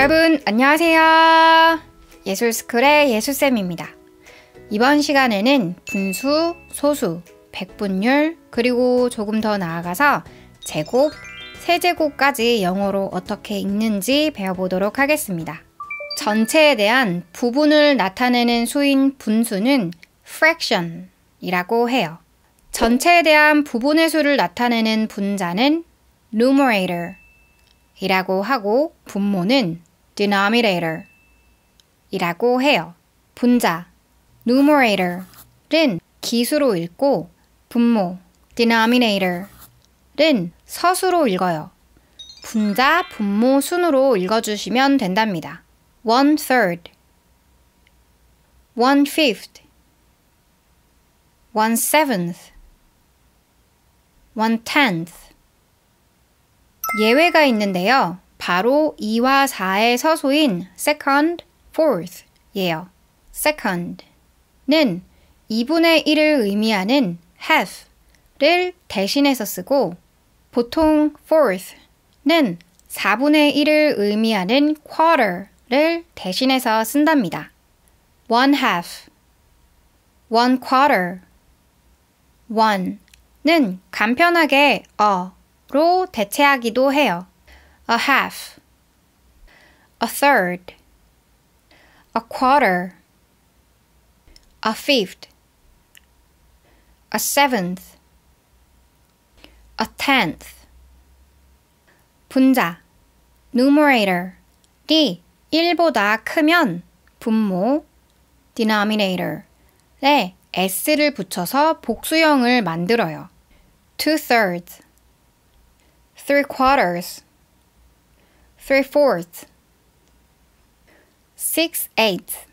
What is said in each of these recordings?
여러분 안녕하세요. 예술스쿨의 예술쌤입니다. 이번 시간에는 분수, 소수, 백분율, 그리고 조금 더 나아가서 제곱, 세제곱까지 영어로 어떻게 읽는지 배워보도록 하겠습니다. 전체에 대한 부분을 나타내는 수인 분수는 fraction이라고 해요. 전체에 대한 부분의 수를 나타내는 분자는 numerator이라고 하고 분모는 denominator 이라고 해요. 분자 numerator는 기수로 읽고 분모 denominator는 서수로 읽어요. 분자, 분모 순으로 읽어주시면 된답니다. one third, one fifth, one seventh, one tenth 예외가 있는데요. 바로 2와 4의 서소인 second, fourth 예요. second는 2분의 1을 의미하는 half를 대신해서 쓰고 보통 fourth는 4분의 1을 의미하는 quarter를 대신해서 쓴답니다. one half, one quarter, one는 간편하게 어로 대체하기도 해요. a half, a third, a quarter, a fifth, a seventh, a tenth. 분자, numerator이 1보다 크면 분모, denominator에 s를 붙여서 복수형을 만들어요. two thirds, three quarters, three fourths, six eighths,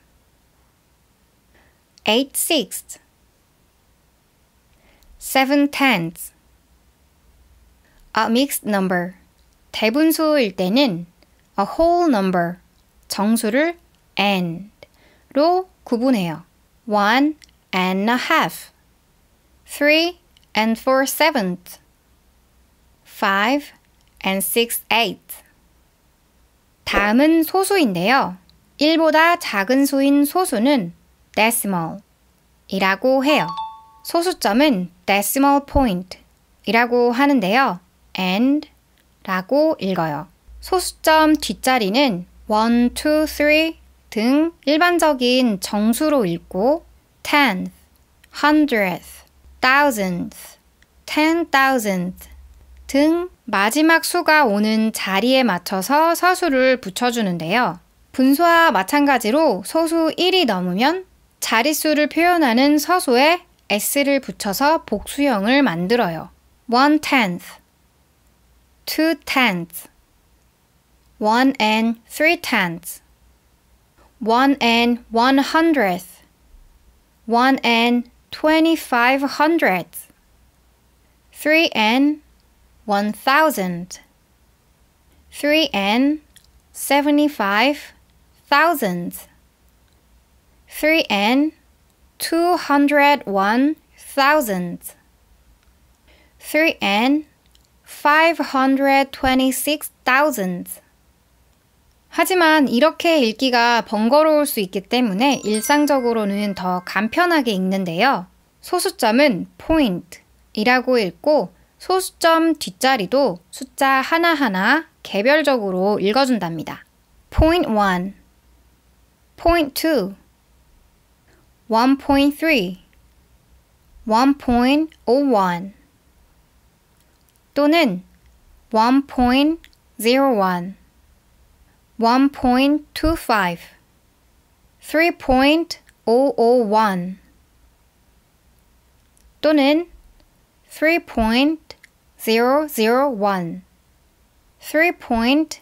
eight sixths, seven tenths. A mixed number. 대분수일 때는 a whole number, 정수를 and로 구분해요. one and a half, three and six eighths. 다음은 소수인데요. 1보다 작은 수인 소수는 decimal 이라고 해요. 소수점은 decimal point 이라고 하는데요. and 라고 읽어요. 소수점 뒷자리는 1, 2, 3등 일반적인 정수로 읽고 tenth, hundredth, thousandth, ten thousandth 등 마지막 수가 오는 자리에 맞춰서 서수를 붙여주는데요. 분수와 마찬가지로 소수 1이 넘으면 자릿수를 표현하는 서수에 s를 붙여서 복수형을 만들어요. one tenth, two tenths, one and three tenths, one and one hundredth, one and twenty-five hundredths, three and one thousand. Three and seventy-five thousand. Three and two hundred one thousand. Three and five hundred twenty-six thousand. 하지만 이렇게 읽기가 번거로울 수 있기 때문에 일상적으로는 더 간편하게 읽는데요. 소수점은 포인트이라고 읽고 소수점 뒷자리도 숫자 하나하나 개별적으로 읽어준답니다. Point 1 Point 2 1.3 1.01 또는 1.01 1.25 3.001 또는 3. zero zero one three point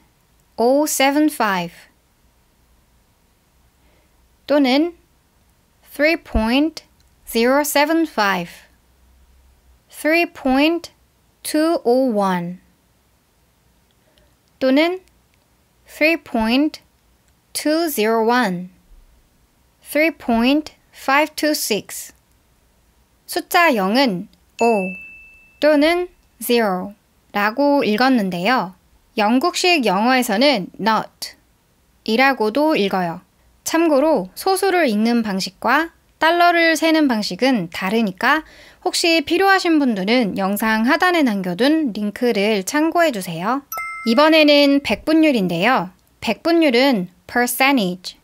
o oh seven five 또는 three point zero seven five three point two o oh one 또는 three point two zero one three point five two six 숫자 0은 5 또는 zero 라고 읽었는데요. 영국식 영어에서는 not 이라고도 읽어요. 참고로 소수를 읽는 방식과 달러를 세는 방식은 다르니까 혹시 필요하신 분들은 영상 하단에 남겨둔 링크를 참고해 주세요. 이번에는 백분율인데요. 백분율은 percentage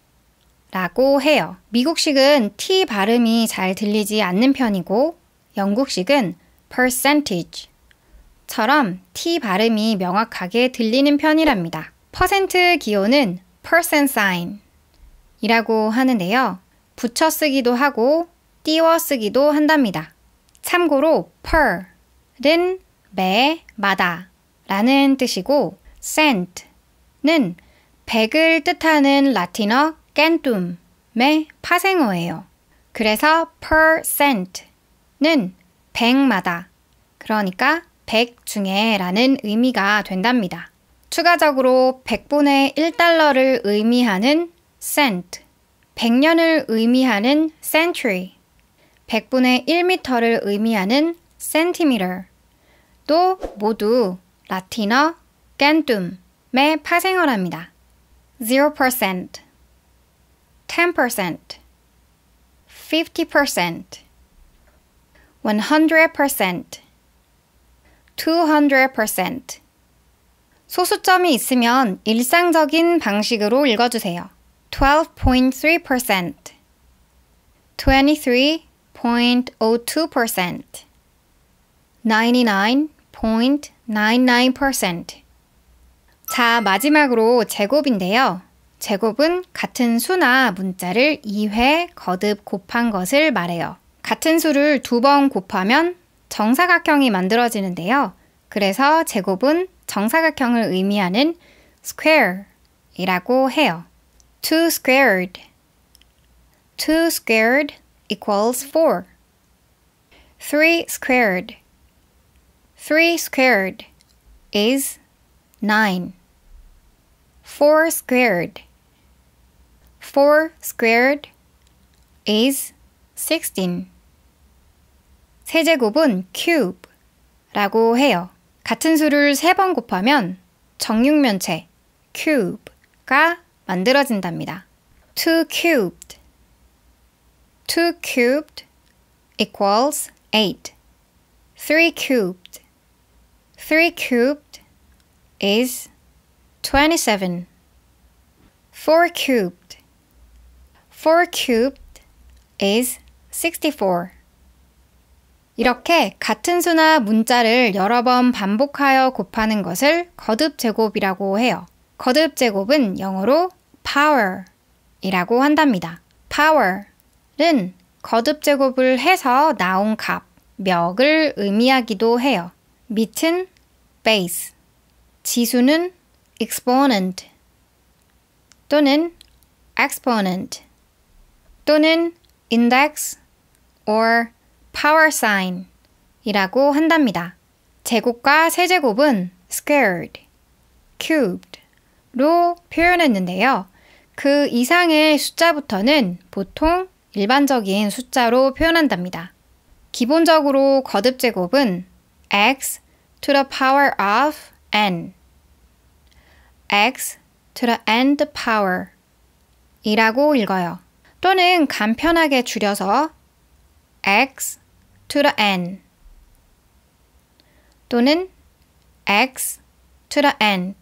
라고 해요. 미국식은 t 발음이 잘 들리지 않는 편이고 영국식은 percentage 처럼 T 발음이 명확하게 들리는 편이랍니다. 퍼센트 기호는 p e r c e n sign 이라고 하는데요. 붙여 쓰기도 하고 띄워 쓰기도 한답니다. 참고로 per는 매마다 라는 뜻이고 cent는 백을 뜻하는 라틴어 centum의 파생어예요. 그래서 percent는 백마다 그러니까 100 중에 라는 의미가 된답니다. 추가적으로 100분의 1달러를 의미하는 cent, 100년을 의미하는 century, 100분의 1미터를 의미하는 centimeter, 또 모두 라틴어 껜뚠의 파생어랍니다. 0%, 10%, 50%, 100%, 200% 소수점이 있으면 일상적인 방식으로 읽어주세요. 12.3% 23.02% 99.99% 자, 마지막으로 제곱인데요. 제곱은 같은 수나 문자를 2회 거듭 곱한 것을 말해요. 같은 수를 두 번 곱하면 정사각형이 만들어지는데요. 그래서 제곱은 정사각형을 의미하는 square이라고 해요. 2 squared. 2 squared equals 4. 3 squared. 3 squared is 9. 4 squared. 4 squared is 16. 세제곱은 cube라고 해요. 같은 수를 세 번 곱하면 정육면체 cube가 만들어진답니다. two cubed two cubed equals 8 three cubed three cubed is 27 four cubed four cubed is 64 이렇게 같은 수나 문자를 여러 번 반복하여 곱하는 것을 거듭 제곱이라고 해요. 거듭 제곱은 영어로 power 이라고 한답니다. power는 거듭 제곱을 해서 나온 값, 몇을 의미하기도 해요. 밑은 base, 지수는 exponent 또는 exponent 또는 index or power sign 이라고 한답니다. 제곱과 세제곱은 squared, cubed 로 표현했는데요. 그 이상의 숫자부터는 보통 일반적인 숫자로 표현한답니다. 기본적으로 거듭 제곱은 x to the power of n x to the nth power 이라고 읽어요. 또는 간편하게 줄여서 x to the end 또는 x to the n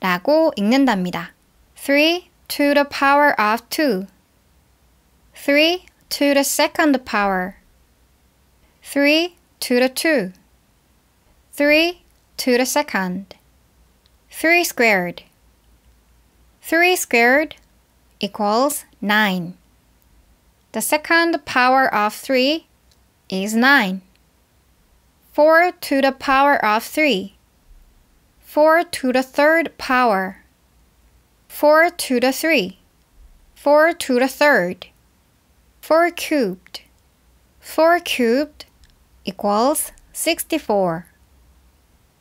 라고 읽는답니다. 3 to the power of 2 3 to the second power 3 to the 2 3 to the second 3 squared 3 squared equals 9 the second power of 3 is 9. 4 to the power of 3. 4 to the third power. 4 to the 3. 4 to the third. 4 cubed. 4 cubed equals 64.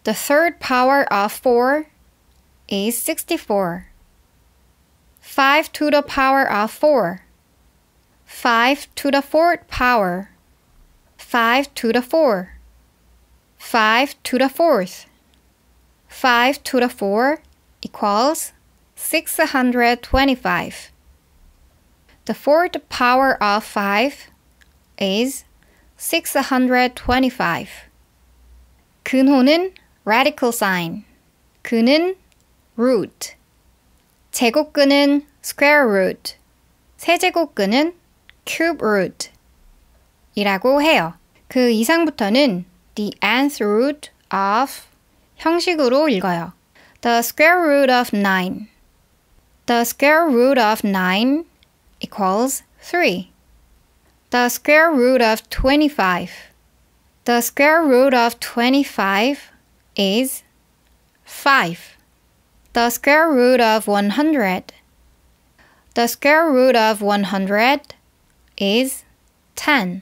The third power of 4 is 64. 5 to the power of 4. 5 to the fourth power. 5 to the 4, 5 to the 4th. 5 to the 4 equals 625. The fourth power of 5 is 625. 근호는 radical sign. 근은 root. 제곱근은 square root. 세제곱근은 cube root. 이라고 해요. 그 이상부터는 the nth root of 형식으로 읽어요. The square root of 9. The square root of 9 equals 3. The square root of 25. The square root of 25 is 5. The square root of 100. The square root of 100 is 10.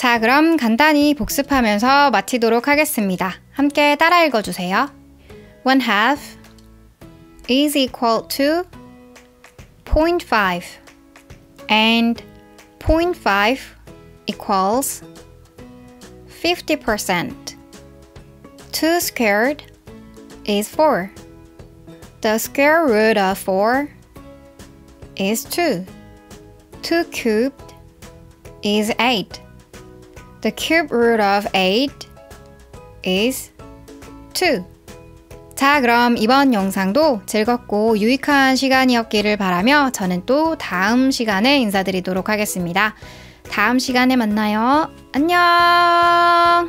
자, 그럼 간단히 복습하면서 마치도록 하겠습니다. 함께 따라 읽어주세요. One half is equal to 0.5 and 0.5 equals 50%. 2 squared is 4. The square root of 4 is 2. 2 cubed is 8. The cube root of 8 is 2. 자, 그럼 이번 영상도 즐겁고 유익한 시간이었기를 바라며 저는 또 다음 시간에 인사드리도록 하겠습니다. 다음 시간에 만나요. 안녕!